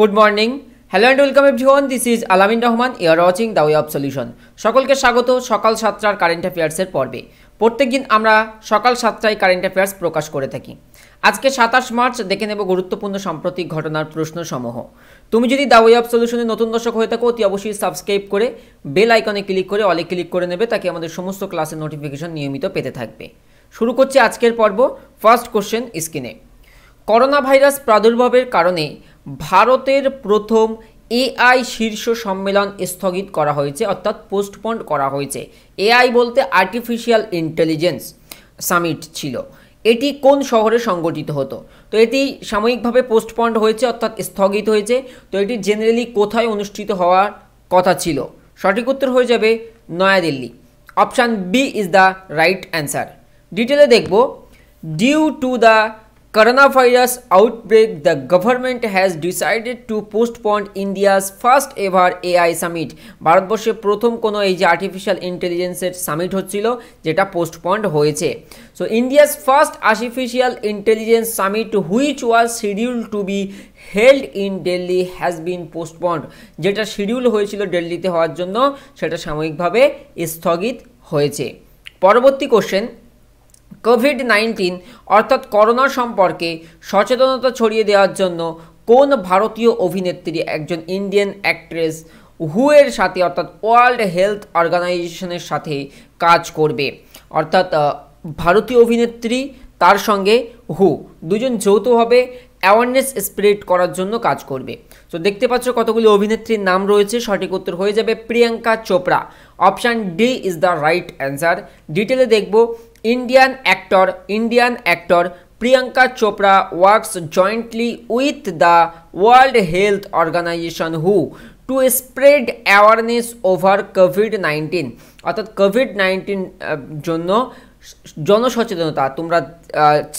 Good morning hello and welcome জিওয়ান this is Alamin Rahman you're watching the way of solution সকলকে স্বাগত সকাল সাতটার কারেন্ট অ্যাফেয়ার্সের পর্বে প্রত্যেক দিন আমরা সকাল সাতটায় কারেন্ট অ্যাফেয়ার্স প্রকাশ করে থাকি আজকে সাতাশ মার্চ দেখে নেব গুরুত্বপূর্ণ সাম্প্রতিক ঘটনার প্রশ্নসমূহ তুমি যদি দ্য ওয়ে অফ সলিউশনে নতুন দর্শক হয়ে থাকো অতি অবশ্যই সাবস্ক্রাইব করে বেল আইকনে ক্লিক করে অলে ক্লিক করে নেবে তাকে আমাদের সমস্ত ক্লাসের নোটিফিকেশন নিয়মিত পেতে থাকবে শুরু করছি আজকের পর্ব ফার্স্ট কোশ্চেন স্ক্রিনে করোনা ভাইরাস প্রাদুর্ভাবের কারণে ভারতের প্রথম এআই শীর্ষ সম্মেলন স্থগিত করা হয়েছে অর্থাৎ পোস্টপন্ড করা হয়েছে এআই বলতে আর্টিফিশিয়াল ইন্টেলিজেন্স সামিট ছিল এটি কোন শহরে সংগঠিত হতো তো এটি সাময়িকভাবে পোস্টপন্ড হয়েছে অর্থাৎ স্থগিত হয়েছে তো এটি জেনারেলি কোথায় অনুষ্ঠিত হওয়ার কথা ছিল সঠিক উত্তর হয়ে যাবে Nayadilli option B is the right answer ডিটেলে দেখব due to the coronavirus outbreak, the government has decided to postpone India's first ever AI summit. ভারতবর্ষে প্রথম কোনো এই যে আর্টিফিশিয়াল ইন্টেলিজেন্সের সামিট হচ্ছিল যেটা পোস্টপন্ড হয়েছে so India's first artificial intelligence summit which was schedule to be held in Delhi has been postponed যেটা শিডিউল হয়েছিল দিল্লিতে হওয়ার জন্য সেটা সাময়িকভাবে স্থগিত হয়েছে পরবর্তী কোশ্চেন কোভিড নাইন্টিন অর্থাৎ করোনা সম্পর্কে সচেতনতা ছড়িয়ে দেওয়ার জন্য কোন ভারতীয় অভিনেত্রী একজন ইন্ডিয়ান অ্যাক্ট্রেস হুয়ের সাথে অর্থাৎ ওয়ার্ল্ড হেলথ অর্গানাইজেশনের সাথে কাজ করবে অর্থাৎ ভারতীয় অভিনেত্রী তার সঙ্গে হু দুজন যৌথভাবে অ্যাওয়ারনেস স্প্রেড করার জন্য কাজ করবে তো দেখতে পাচ্ছ কতগুলি অভিনেত্রীর নাম রয়েছে সঠিক উত্তর হয়ে যাবে Priyanka Chopra option D is the right answer ডিটেলে দেখব Indian actor Indian actor Priyanka Chopra works jointly with the World Health Organization who to spread awareness over COVID nineteen अर्थात कोविड नाइनटीन জনসচেতনতা তোমরা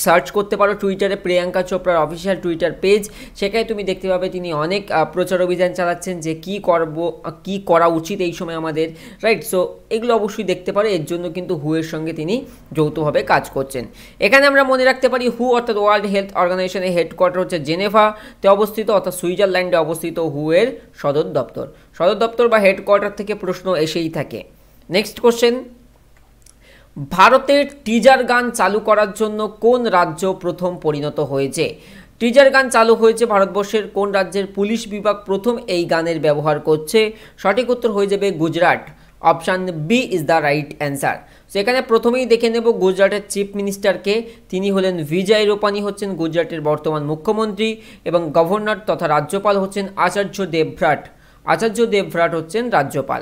সার্চ করতে পারো টুইটারে প্রিয়াঙ্কা চোপড়ার অফিসিয়াল টুইটার পেজ সেখানে তুমি দেখতে পাবে তিনি অনেক প্রচার অভিযান চালাচ্ছেন যে কি করব কি করা উচিত এই সময় আমাদের রাইট সো এগুলো অবশ্যই দেখতে পারো এর জন্য কিন্তু হুয়ের সঙ্গে তিনি যৌথভাবে কাজ করছেন এখানে আমরা মনে রাখতে পারি হু অর্থাৎ ওয়ার্ল্ড হেলথ অর্গানাইজেশনের হেডকোয়ার্টার হচ্ছে জেনেভাতে অবস্থিত অর্থাৎ সুইজারল্যান্ডে অবস্থিত হুয়ের সদর দপ্তর সদর দপ্তর বা হেডকোয়ার্টার থেকে প্রশ্ন এসেই থাকে নেক্সট কোশ্চেন ভারতের টিজার গান চালু করার জন্য কোন রাজ্য প্রথম পরিণত হয়েছে টিজার গান চালু হয়েছে ভারতবর্ষের কোন রাজ্যের পুলিশ বিভাগ প্রথম এই গানের ব্যবহার করছে সঠিক উত্তর হয়ে যাবে Gujarat option B is the right answer সেখানে প্রথমেই দেখে নেব গুজরাটের চিফ মিনিস্টারকে তিনি হলেন বিজয় রূপানি হচ্ছেন গুজরাটের বর্তমান মুখ্যমন্ত্রী এবং গভর্নর তথা রাজ্যপাল হচ্ছেন আচার্য দেবভ্রাট আচার্য দেবভ্রাট হচ্ছেন রাজ্যপাল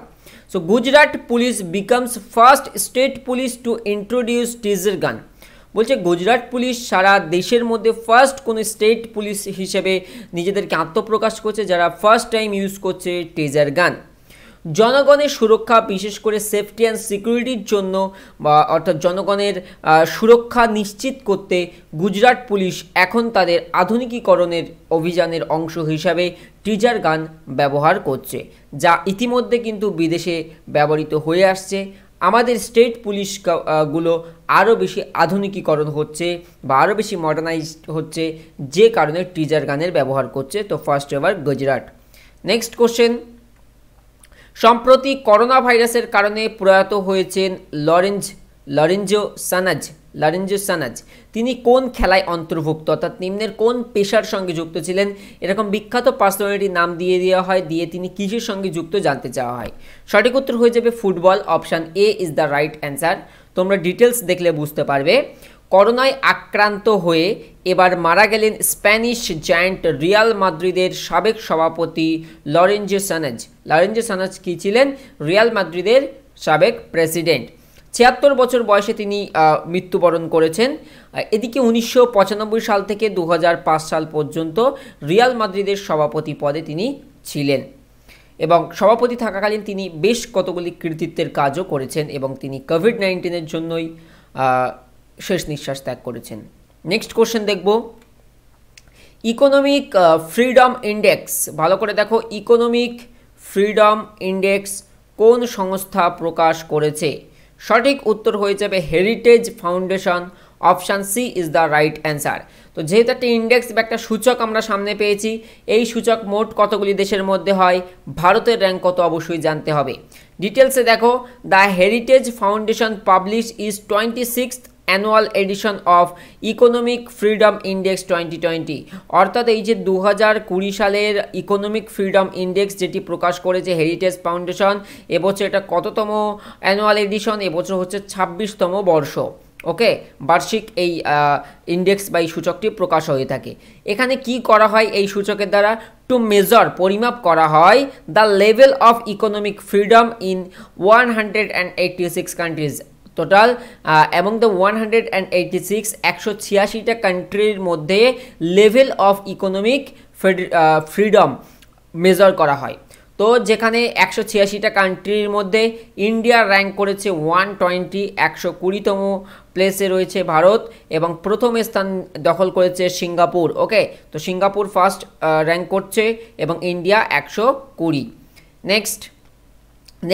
so Gujarat police becomes first state police to introduce taser gun বলছে গুজরাট পুলিশ সারা দেশের মধ্যে ফার্স্ট কোনো স্টেট পুলিশ হিসেবে নিজেদেরকে আত্মপ্রকাশ করছে যারা ফার্স্ট টাইম ইউজ করছে টেজার গান জনগণের সুরক্ষা বিশেষ করে সেফটি অ্যান্ড সিকিউরিটির জন্য বা অর্থাৎ জনগণের সুরক্ষা নিশ্চিত করতে গুজরাট পুলিশ এখন তাদের আধুনিকীকরণের অভিযানের অংশ হিসাবে টিজার গান ব্যবহার করছে যা ইতিমধ্যে কিন্তু বিদেশে ব্যবহৃত হয়ে আসছে আমাদের স্টেট পুলিশ গুলো আরও বেশি আধুনিকীকরণ হচ্ছে বা আরও বেশি মডার্নাইজড হচ্ছে যে কারণে টিজার গানের ব্যবহার করছে তো first ever Gujarat next question সম্প্রতি করোনা ভাইরাসের কারণে প্রয়াত হয়েছেন Lorenz Lorenzo Sanz Lorenzo Sanz তিনি কোন খেলায় অন্তর্ভুক্ত অর্থাৎ নিম্নের কোন পেশার সঙ্গে যুক্ত ছিলেন এরকম বিখ্যাত পার্সোনালিটির নাম দিয়ে দেওয়া হয় দিয়ে তিনি কিসের সঙ্গে যুক্ত জানতে চাওয়া হয় সঠিক উত্তর হয়ে যাবে football option A is the right answer তোমরা ডিটেলস দেখলে বুঝতে পারবে করোনায় আক্রান্ত হয়ে এবার মারা গেলেন স্প্যানিশ জায়ান্ট রিয়াল মাদ্রিদের সাবেক সভাপতি লরেঞ্জো সানাজ লরেঞ্জো সানাজ কী ছিলেন রিয়াল মাদ্রিদের সাবেক প্রেসিডেন্ট ছিয়াত্তর বছর বয়সে তিনি মৃত্যুবরণ করেছেন এদিকে উনিশশো সাল থেকে দু সাল পর্যন্ত রিয়াল মাদ্রিদের সভাপতি পদে তিনি ছিলেন এবং সভাপতি থাকাকালীন তিনি বেশ কতগুলি কৃতিত্বের কাজও করেছেন এবং তিনি কোভিড নাইন্টিনের জন্যই শেষ নিঃশ্বাস ত্যাগ করেছেন নেক্সট কোশ্চেন দেখব ইকোনমিক ফ্রিডম ইন্ডেক্স ভালো করে দেখো ইকোনমিক ফ্রিডম ইন্ডেক্স কোন সংস্থা প্রকাশ করেছে সঠিক উত্তর হয়ে যাবে Heritage Foundation option C is the right answer তো যেহেতু একটা ইন্ডেক্স বা একটা সূচক আমরা সামনে পেয়েছি এই সূচক মোট কতগুলি দেশের মধ্যে হয় ভারতের র্যাঙ্ক কত অবশ্যই জানতে হবে ডিটেলসে দেখো the Heritage Foundation publish is twenty sixth annual edition of economic freedom index twenty twenty অর্থাৎ এই যে দু হাজার কুড়ি সালের ইকোনমিক ফ্রিডম ইন্ডেক্স যেটি প্রকাশ করেছে হেরিটেজ ফাউন্ডেশন এবছর এটা কততম অ্যানুয়াল এডিশন এবছর হচ্ছে ছাব্বিশতম বর্ষ ওকে বার্ষিক এই ইন্ডেক্স বা এই সূচকটি প্রকাশ হয়ে থাকে এখানে কি করা হয় এই সূচকের দ্বারা টু মেজর পরিমাপ করা হয় the level of economic freedom in one hundred and eighty six countries total এবং the one hundred and eighty six একশো ছিয়াশিটা কান্ট্রির মধ্যে level of economic freedom measure করা হয় তো যেখানে একশো ছিয়াশিটা কান্ট্রির মধ্যে ইন্ডিয়া র্যাঙ্ক করেছে ওয়ান টোয়েন্টি একশো কুড়িতম প্লেসে রয়েছে ভারত এবং প্রথম স্থান দখল করেছে সিঙ্গাপুর ওকে তো সিঙ্গাপুর ফার্স্ট র্যাঙ্ক করছে এবং ইন্ডিয়া একশো কুড়ি নেক্সট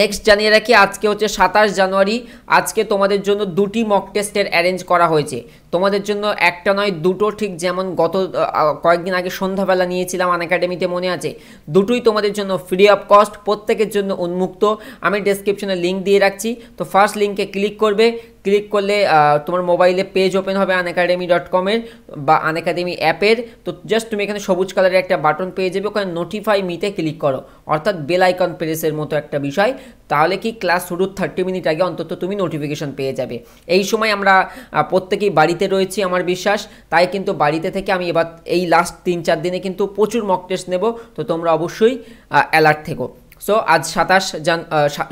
নেক্সট জানিয়ে রাখি আজকে হচ্ছে সাতাশ জানুয়ারি আজকে তোমাদের জন্য দুটি মক টেস্টের অ্যারেঞ্জ করা হয়েছে তোমাদের জন্য একটা নয় দুটো ঠিক যেমন গত কয়েকদিন আগে সন্ধ্যাবেলা নিয়েছিলাম আন একাডেমিতে মনে আছে দুটোই তোমাদের জন্য ফ্রি অফ কস্ট প্রত্যেকের জন্য উন্মুক্ত আমি ডেসক্রিপশনে লিঙ্ক দিয়ে রাখছি তো ফার্স্ট লিঙ্কে ক্লিক করবে ক্লিক করলে তোমার মোবাইলে পেজ ওপেন হবে আন একাডেমি ডট কমের বা আন অ্যাপের তো জাস্ট তুমি এখানে সবুজ কালারের একটা বাটন পেয়ে যাবে ওখানে নোটিফাই মিতে ক্লিক করো অর্থাৎ বেল আইকন প্রেসের মতো একটা বিষয় তাহলে কি ক্লাস শুরুর থার্টি মিনিট আগে অন্তত তুমি নোটিফিকেশন পেয়ে যাবে এই সময় আমরা প্রত্যেকেই বাড়িতে রয়েছি আমার বিশ্বাস তাই কিন্তু বাড়িতে থেকে আমি এবার এই লাস্ট তিন চার দিনে কিন্তু প্রচুর মক টেস্ট নেব তো তোমরা অবশ্যই অ্যালার্ট থেকো সো আজ সাতাশ জান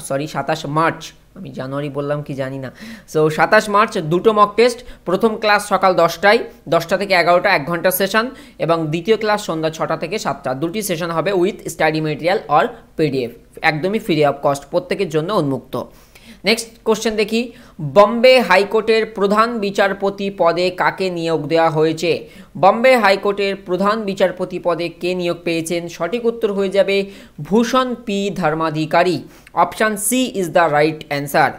সরি সাতাশ মার্চ আমি জানুয়ারি বললাম কি জানি না সো সাতাশ মার্চ দুটো মক টেস্ট প্রথম ক্লাস সকাল দশটায় দশটা থেকে এগারোটা এক ঘন্টা সেশন এবং দ্বিতীয় ক্লাস সন্ধ্যা ছটা থেকে সাতটা দুটি সেশন হবে with study material or PDF একদমই ফ্রি অফ কস্ট প্রত্যেকের জন্য উন্মুক্ত নেক্সট কোশ্চেন দেখি বম্বে হাইকোর্টের প্রধান বিচারপতি পদে কাকে নিয়োগ দেওয়া হয়েছে বম্বে হাইকোর্টের প্রধান বিচারপতি পদে কে নিয়োগ পেয়েছেন সঠিক উত্তর হয়ে যাবে Bhushan P Dharmadhikari option C is the right answer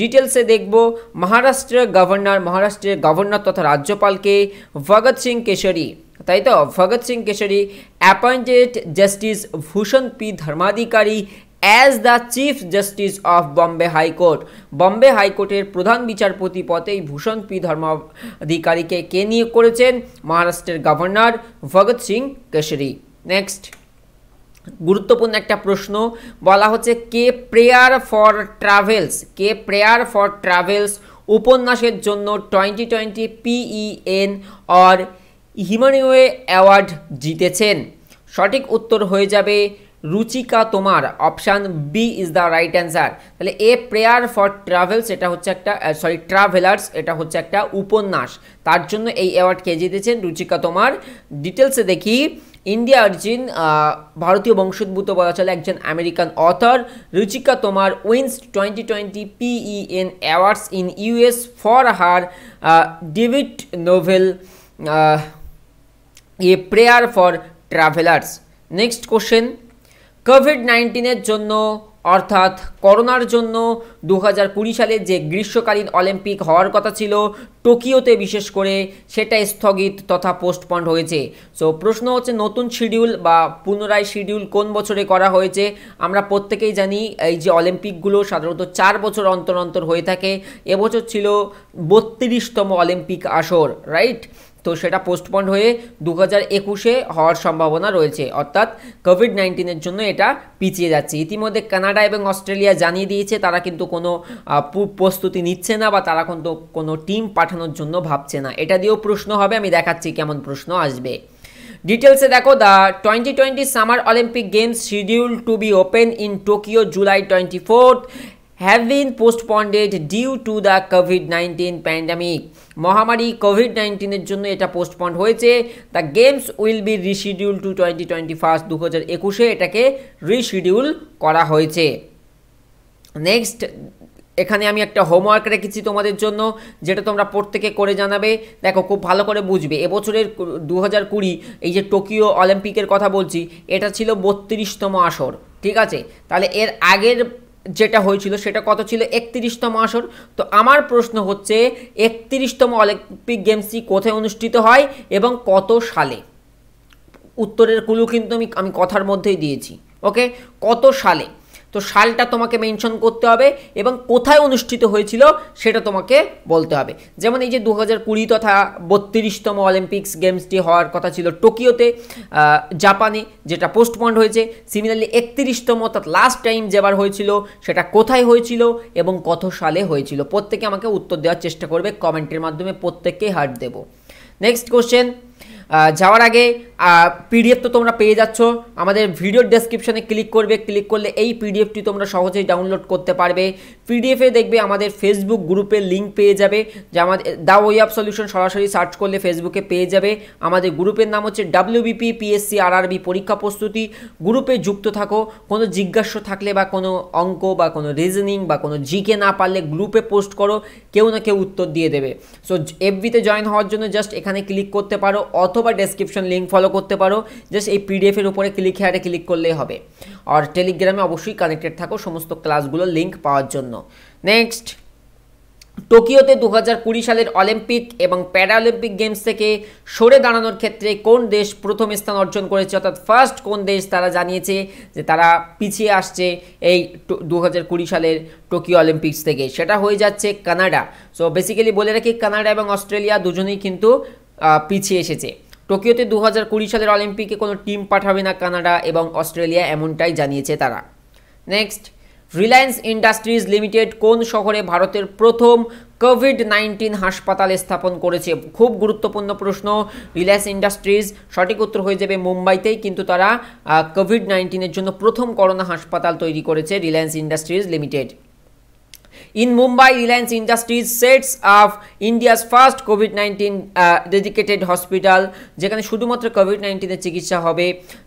ডিটেলসে দেখব মহারাষ্ট্রের গভর্নর মহারাষ্ট্রের গভর্নর তথা রাজ্যপালকে ভগৎ সিং কেশরী তাই তো Bhagat Singh Keshari appointed justice Bhushan P Dharmadhikari as the chief justice of Bombay high court Bombay হাইকোর্টের প্রধান বিচারপতি পথেই ভূষণ পি ধর্মাধিকারীকে কে নিয়োগ করেছেন মহারাষ্ট্রের গভর্নর ভগৎ সিং কেশরি নেক্সট গুরুত্বপূর্ণ একটা প্রশ্ন বলা হচ্ছে কে প্রেয়ার ফর ট্রাভেলস কে প্রেয়ার ফর ট্রাভেলস উপন্যাসের জন্য twenty twenty PEN or Hemingway award জিতেছেন সঠিক উত্তর হয়ে যাবে Ruchika Tomar option B is the right answer তাহলে এ প্রেয়ার ফর ট্রাভেলস এটা হচ্ছে একটা সরি ট্রাভেলার্স এটা হচ্ছে একটা উপন্যাস তার জন্য এই অ্যাওয়ার্ড কে জিতেছেন রুচিকা তোমার ডিটেলসে দেখি ইন্ডিয়া অর্জিন ভারতীয় বংশোদ্ভূত বলা চলে একজন American author Ruchika Tomar wins twenty twenty PEN awards in US for her ডেভিড novel A prayer for travellers next question covid নাইন্টিনের জন্য অর্থাৎ করোনার জন্য দু সালে যে গ্রীষ্মকালীন অলিম্পিক হওয়ার কথা ছিল টোকিওতে বিশেষ করে সেটা স্থগিত তথা পোস্টপন্ড হয়েছে সো প্রশ্ন হচ্ছে নতুন শিডিউল বা পুনরায় শিডিউল কোন বছরে করা হয়েছে আমরা প্রত্যেকেই জানি এই যে অলিম্পিকগুলো সাধারণত চার বছর অন্তর অন্তর হয়ে থাকে এবছর ছিল বত্রিশতম অলিম্পিক আসর রাইট তো সেটা পোস্টপন্ড হয়ে দু হাজার একুশে হওয়ার সম্ভাবনা রয়েছে অর্থাৎ কোভিড নাইন্টিনের জন্য এটা পিছিয়ে যাচ্ছে ইতিমধ্যে কানাডা এবং অস্ট্রেলিয়া জানিয়ে দিয়েছে তারা কিন্তু কোনো প্রস্তুতি নিচ্ছে না বা তারা কিন্তু কোনো টিম পাঠানোর জন্য ভাবছে না এটা দিয়েও প্রশ্ন হবে আমি দেখাচ্ছি কেমন প্রশ্ন আসবে ডিটেলসে দেখো the twenty twenty summer Olympic games schedule to be open in Tokyo July twenty fourth have been postponed due to the covid nineteen pandemic. মহামারী কোভিড নাইন্টিনের জন্য এটা পোস্টপন্ড হয়েছে the games will be reschedule to twenty twenty first দু হাজার একুশে এটাকে reschedule করা হয়েছে নেক্সট এখানে আমি একটা হোমওয়ার্ক রেখেছি তোমাদের জন্য যেটা তোমরা প্রত্যেকে করে জানাবে দেখো খুব ভালো করে বুঝবে এবছরের দু হাজার কুড়ি এই যে টোকিও অলিম্পিকের কথা বলছি এটা ছিল বত্রিশতম আসর ঠিক আছে তাহলে এর আগের যেটা হয়েছিল সেটা কত ছিল একত্রিশতম আসর তো আমার প্রশ্ন হচ্ছে একত্রিশতম অলিম্পিক গেমসটি কোথায় অনুষ্ঠিত হয় এবং কত সালে উত্তরের কুলু কিন্তু আমি আমি কথার মধ্যেই দিয়েছি ওকে কত সালে তো সালটা তোমাকে মেনশন করতে হবে এবং কোথায় অনুষ্ঠিত হয়েছিল সেটা তোমাকে বলতে হবে যেমন এই যে দু হাজার কুড়ি তথা বত্রিশতম অলিম্পিক্স গেমসটি হওয়ার কথা ছিল টোকিওতে জাপানে যেটা পোস্টপন্ড হয়েছে সিমিলারলি একত্রিশতম অর্থাৎ লাস্ট টাইম যেবার হয়েছিল সেটা কোথায় হয়েছিল এবং কত সালে হয়েছিল প্রত্যেকে আমাকে উত্তর দেওয়ার চেষ্টা করবে কমেন্টের মাধ্যমে প্রত্যেককেই হার্ট দেব নেক্সট কোশ্চেন যাওয়ার আগে পিডিএফ তো তোমরা পেয়ে যাচ্ছ আমাদের ভিডিও ডেসক্রিপশানে ক্লিক করবে ক্লিক করলে এই পিডিএফটি তোমরা সহজেই ডাউনলোড করতে পারবে পিডিএফে দেখবে আমাদের ফেসবুক গ্রুপে লিঙ্ক পেয়ে যাবে যে আমাদের দা ওয়ে অফ সলিউশন সরাসরি সার্চ করলে ফেসবুকে পেয়ে যাবে আমাদের গ্রুপের নাম হচ্ছে ডাব্লিউবিপি পিএসসি আরআরবি পরীক্ষা প্রস্তুতি গ্রুপে যুক্ত থাকো কোনো জিজ্ঞাস্য থাকলে বা কোনো অঙ্ক বা কোনো রিজনিং বা কোনো জিকে না পারলে গ্রুপে পোস্ট করো কেউ না কেউ উত্তর দিয়ে দেবে সো এফবিতে জয়েন হওয়ার জন্য জাস্ট এখানে ক্লিক করতে পারো অথবা বা ডেসক্রিপশন লিঙ্ক ফলো করতে পারো জাস্ট এই পিডিএফের উপরে ক্লিক হেয়ারে ক্লিক করলেই হবে আর টেলিগ্রামে অবশ্যই কানেক্টেড থাকো সমস্ত ক্লাসগুলো লিঙ্ক পাওয়ার জন্য নেক্সট টোকিওতে দু হাজার সালের অলিম্পিক এবং প্যারাঅলিম্পিক গেমস থেকে সরে দাঁড়ানোর ক্ষেত্রে কোন দেশ প্রথম স্থান অর্জন করেছে অর্থাৎ ফার্স্ট কোন দেশ তারা জানিয়েছে যে তারা পিছিয়ে আসছে এই দু সালের টোকিও অলিম্পিক্স থেকে সেটা হয়ে যাচ্ছে কানাডা সো বেসিক্যালি বলে রাখি কানাডা এবং অস্ট্রেলিয়া দুজনেই কিন্তু পিছিয়ে এসেছে টোকিওতে দু হাজার কুড়ি সালের অলিম্পিকে কোনো টিম পাঠাবে না কানাডা এবং অস্ট্রেলিয়া এমনটাই জানিয়েছে তারা নেক্সট রিলায়েন্স ইন্ডাস্ট্রিজ লিমিটেড কোন শহরে ভারতের প্রথম কোভিড নাইন্টিন হাসপাতাল স্থাপন করেছে খুব গুরুত্বপূর্ণ প্রশ্ন রিলায়েন্স ইন্ডাস্ট্রিজ সঠিক উত্তর হয়ে যাবে মুম্বাইতেই কিন্তু তারা কোভিড নাইন্টিনের জন্য প্রথম করোনা হাসপাতাল তৈরি করেছে Reliance Industries Limited In Mumbai, Reliance Industries sets up India's first COVID-19 uh, dedicated hospital যেখানে শুধুমাত্র COVID-19 এর চিকিৎসা হবে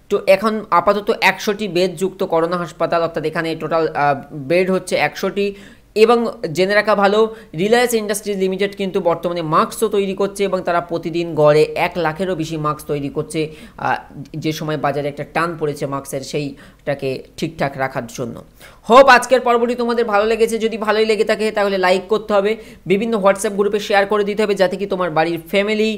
তো এখন আপাতত একশোটি বেডযুক্ত করোনা হাসপাতাল অর্থাৎ এখানে টোটাল বেড হচ্ছে একশোটি এবং জেনে রাখা ভালো রিলায়েন্স ইন্ডাস্ট্রিজ লিমিটেড কিন্তু বর্তমানে মাস্কও তৈরি করছে এবং তারা প্রতিদিন গড়ে এক লাখেরও বেশি মাস্ক তৈরি করছে যে সময় বাজারে একটা টান পড়েছে মাস্কের সেই টাকে ঠিকঠাক রাখার জন্য হোপ আজকের পর্বটি তোমাদের ভালো লেগেছে যদি ভালোই লেগে থাকে তাহলে লাইক করতে হবে বিভিন্ন হোয়াটসঅ্যাপ গ্রুপে শেয়ার করে দিতে হবে যাতে কি তোমার বাড়ির ফ্যামিলি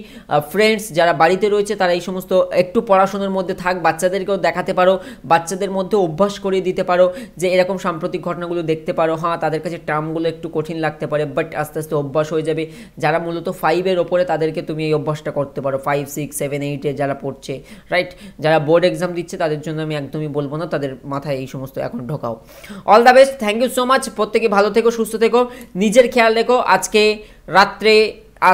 ফ্রেন্ডস যারা বাড়িতে রয়েছে তারা এই সমস্ত একটু পড়াশোনার মধ্যে থাক বাচ্চাদেরকেও দেখাতে পারো বাচ্চাদের মধ্যে অভ্যাস করিয়ে দিতে পারো যে এরকম সাম্প্রতিক ঘটনাগুলো দেখতে পারো হ্যাঁ তাদের কাছে টার্মগুলো একটু কঠিন লাগতে পারে বাট আস্তে আস্তে অভ্যাস হয়ে যাবে যারা মূলত ফাইভের ওপরে তাদেরকে তুমি এই অভ্যাসটা করতে পারো ফাইভ সিক্স সেভেন এইটে যারা পড়ছে রাইট যারা বোর্ড এক্সাম দিচ্ছে তাদের জন্য আমি একদমই বলবো না তাদের মাথায় এই সমস্ত এখন ঢোকাও all the best thank you so much প্রত্যেকে ভালো থেকো সুস্থ থেকো নিজের খেয়াল রেখো আজকে রাত্রে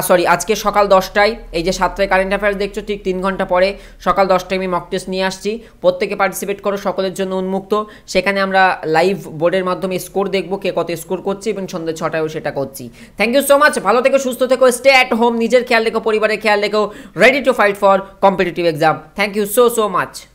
সরি আজকে সকাল দশটায় এই যে সাতটায় কারেন্ট অ্যাফেয়ার্স দেখছো ঠিক তিন ঘন্টা পরে সকাল দশটায় আমি মক টেস্ট নিয়ে আসছি প্রত্যেকে পার্টিসিপেট করো সকলের জন্য উন্মুক্ত সেখানে আমরা লাইভ বোর্ডের মাধ্যমে স্কোর দেখবো কে কত স্কোর করছে এবং সন্ধ্যে ছটায়ও সেটা করছি থ্যাংক ইউ সো মাচ ভালো থেকো সুস্থ থেকো স্টে অ্যাট হোম নিজের খেয়াল রেখো পরিবারের খেয়াল রেখো ready to fight for competitive exam thank you so so much